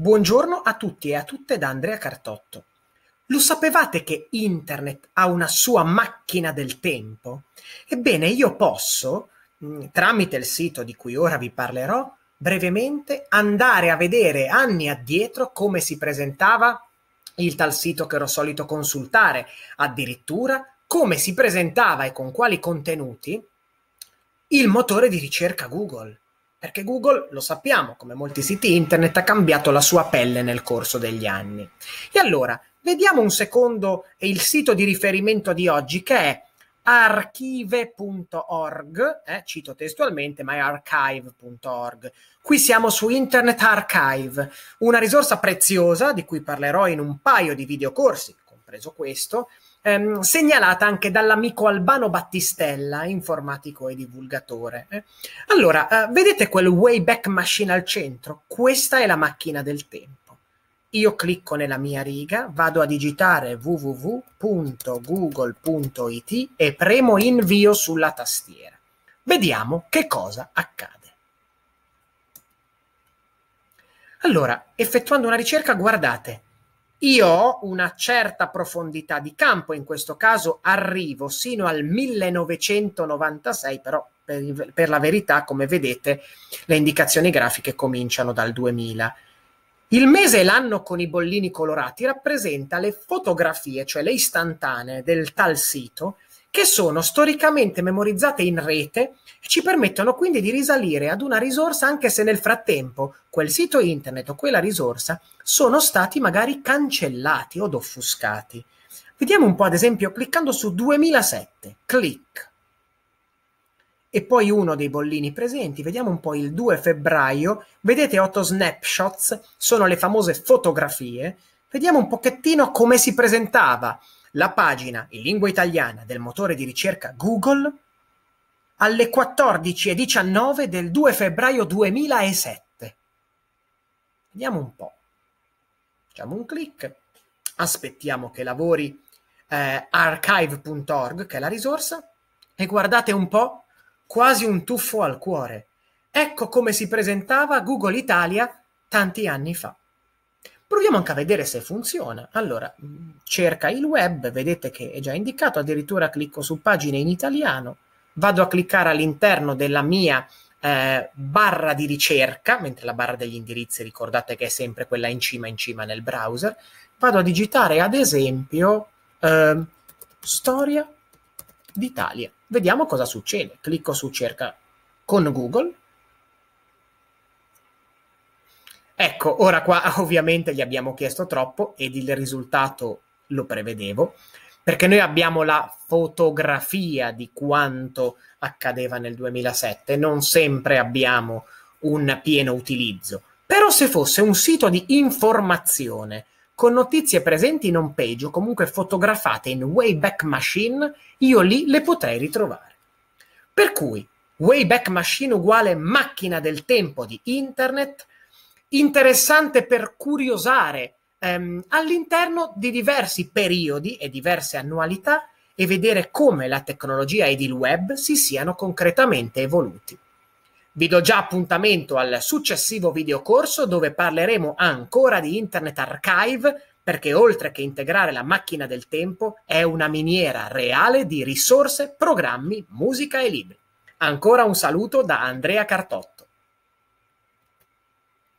Buongiorno a tutti e a tutte da Andrea Cartotto. Lo sapevate che Internet ha una sua macchina del tempo? Ebbene, io posso, mm, tramite il sito di cui ora vi parlerò, brevemente andare a vedere anni addietro come si presentava il tal sito che ero solito consultare, addirittura come si presentava e con quali contenuti il motore di ricerca Google. Perché Google, lo sappiamo, come molti siti internet, ha cambiato la sua pelle nel corso degli anni. E allora, vediamo un secondo il sito di riferimento di oggi che è archive.org, eh, cito testualmente, ma è archive.org. Qui siamo su Internet Archive, una risorsa preziosa di cui parlerò in un paio di videocorsi, compreso questo, ehm, segnalata anche dall'amico Albano Battistella, informatico e divulgatore. Eh. Allora, eh, vedete quel Wayback Machine al centro? Questa è la macchina del tempo. Io clicco nella mia riga, vado a digitare www.google.it e premo invio sulla tastiera. Vediamo che cosa accade. Allora, effettuando una ricerca, guardate, io ho una certa profondità di campo, in questo caso arrivo sino al 1996, però per, per la verità, come vedete, le indicazioni grafiche cominciano dal 2000. Il mese e l'anno con i bollini colorati rappresenta le fotografie, cioè le istantanee del tal sito, che sono storicamente memorizzate in rete e ci permettono quindi di risalire ad una risorsa anche se nel frattempo quel sito internet o quella risorsa sono stati magari cancellati o offuscati. Vediamo un po' ad esempio cliccando su 2007, click. E poi uno dei bollini presenti, vediamo un po' il 2 febbraio, vedete 8 snapshots, sono le famose fotografie, vediamo un pochettino come si presentava la pagina in lingua italiana del motore di ricerca Google alle 14.19 del 2 febbraio 2007. Vediamo un po'. Facciamo un clic, aspettiamo che lavori eh, archive.org, che è la risorsa, e guardate un po', quasi un tuffo al cuore. Ecco come si presentava Google Italia tanti anni fa. Proviamo anche a vedere se funziona. Allora, cerca il web, vedete che è già indicato, addirittura clicco su pagine in italiano, vado a cliccare all'interno della mia eh, barra di ricerca, mentre la barra degli indirizzi ricordate che è sempre quella in cima in cima nel browser, vado a digitare ad esempio eh, storia d'Italia. Vediamo cosa succede. Clicco su cerca con Google Ecco, ora qua ovviamente gli abbiamo chiesto troppo ed il risultato lo prevedevo, perché noi abbiamo la fotografia di quanto accadeva nel 2007, non sempre abbiamo un pieno utilizzo. Però se fosse un sito di informazione con notizie presenti in home page o comunque fotografate in Wayback Machine, io lì le potrei ritrovare. Per cui Wayback Machine uguale macchina del tempo di internet interessante per curiosare ehm, all'interno di diversi periodi e diverse annualità e vedere come la tecnologia ed il web si siano concretamente evoluti. Vi do già appuntamento al successivo videocorso dove parleremo ancora di Internet Archive perché oltre che integrare la macchina del tempo è una miniera reale di risorse, programmi, musica e libri. Ancora un saluto da Andrea Cartotto.